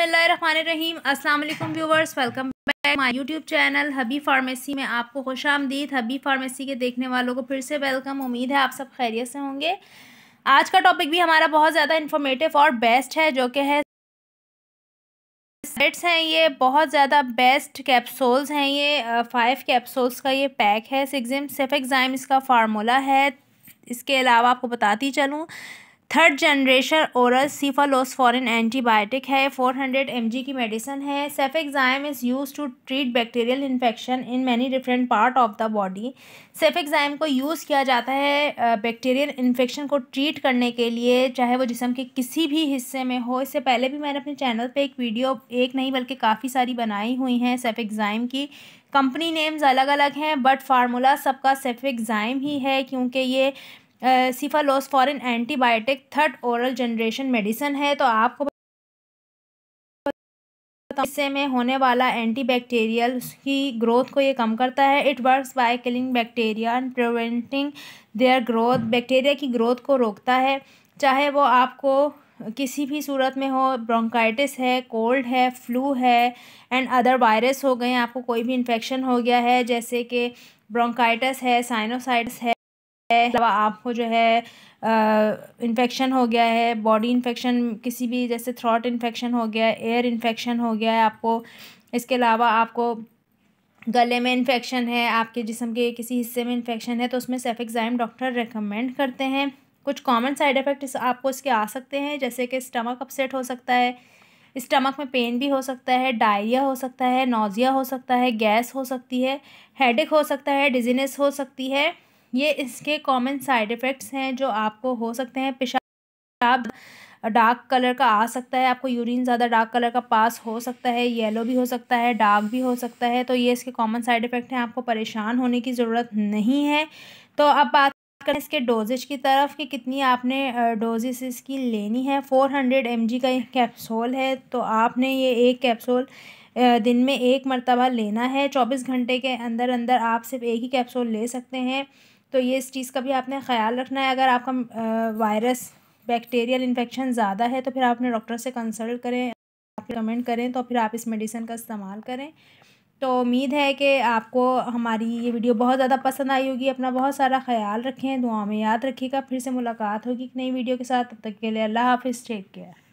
रहीम अस्सलाम वालेकुम viewers welcome back my YouTube channel हबी फार्मेसी में आपको खुश आमदीद हबी फार्मेसी के देखने वालों को फिर से वेलकम उम्मीद है आप सब खैरियत से होंगे आज का टॉपिक भी हमारा बहुत ज़्यादा इन्फॉर्मेटिव और बेस्ट है जो कि है सेट्स हैं ये बहुत ज़्यादा बेस्ट कैप्सूल्स हैं ये फाइव कैप्सूल्स का ये पैक है सिक्जिम एग्ज़ाम इसका फार्मूला है इसके अलावा आपको बताती चलूँ थर्ड जनरेशन ओरल फॉरन एंटीबायोटिक है 400 हंड्रेड की मेडिसन है cefixime is use to treat bacterial infection in many different part of the body cefixime को यूज़ किया जाता है बैक्टीरियल इन्फेक्शन को ट्रीट करने के लिए चाहे वो जिसम के किसी भी हिस्से में हो इससे पहले भी मैंने अपने चैनल पर एक वीडियो एक नहीं बल्कि काफ़ी सारी बनाई हुई हैं सेफेक्जाइम की कंपनी नेम्स अलग अलग हैं बट फार्मूला सबका सेफेक्जाइम ही है क्योंकि ये cephalosporin antibiotic third oral generation medicine है तो आपको इससे में होने वाला एंटीबैक्टीरियल की ग्रोथ को ये कम करता है it works by killing bacteria and preventing their growth bacteria की ग्रोथ को रोकता है चाहे वो आपको किसी भी सूरत में हो ब्रोंकाइटिस है कोल्ड है फ्लू है एंड अदर वायरस हो गए आपको कोई भी इन्फेक्शन हो गया है जैसे कि ब्रोंकाइटिस है साइनोसाइटिस है अलावा आपको जो है इन्फेक्शन हो गया है बॉडी इन्फेक्शन किसी भी जैसे थ्रॉट इन्फेक्शन हो गया है एयर इन्फेक्शन हो गया है आपको इसके अलावा आपको गले में इन्फेक्शन है आपके जिसम के किसी हिस्से में इन्फेक्शन है तो उसमें सेफेक्साइम डॉक्टर रिकमेंड करते हैं कुछ कॉमन साइड इफ़ेक्ट आपको इसके आ सकते हैं जैसे कि स्टमक अपसेट हो सकता है स्टमक में पेन भी हो सकता है डायरिया हो सकता है नोज़िया हो सकता है गैस हो सकती है हेडेक हो सकता है डिजीनेस हो सकती है ये इसके कॉमन साइड इफ़ेक्ट्स हैं जो आपको हो सकते हैं पेशाब डार्क कलर का आ सकता है आपको यूरिन ज़्यादा डार्क कलर का पास हो सकता है येलो भी हो सकता है डार्क भी हो सकता है तो ये इसके कॉमन साइड इफ़ेक्ट हैं आपको परेशान होने की ज़रूरत नहीं है तो अब बात करें इसके डोजेज की तरफ कि कितनी आपने डोजेस इसकी लेनी है फोर हंड्रेड एम जी का एक कैप्सूल है तो आपने ये एक कैप्सूल दिन में एक मरतबा लेना है चौबीस घंटे के अंदर अंदर आप सिर्फ एक ही कैप्सूल ले सकते हैं तो ये इस चीज़ का भी आपने ख्याल रखना है अगर आपका वायरस बैक्टीरियल इन्फेक्शन ज़्यादा है तो फिर आप अपने डॉक्टर से कंसल्ट करें आप रिकमेंड करें तो फिर आप इस मेडिसिन का इस्तेमाल करें तो उम्मीद है कि आपको हमारी ये वीडियो बहुत ज़्यादा पसंद आई होगी अपना बहुत सारा ख्याल रखें दुआ में याद रखिएगा फिर से मुलाकात होगी एक नई वीडियो के साथ तब तक के लिए अल्लाह हाफिज़ टेक केयर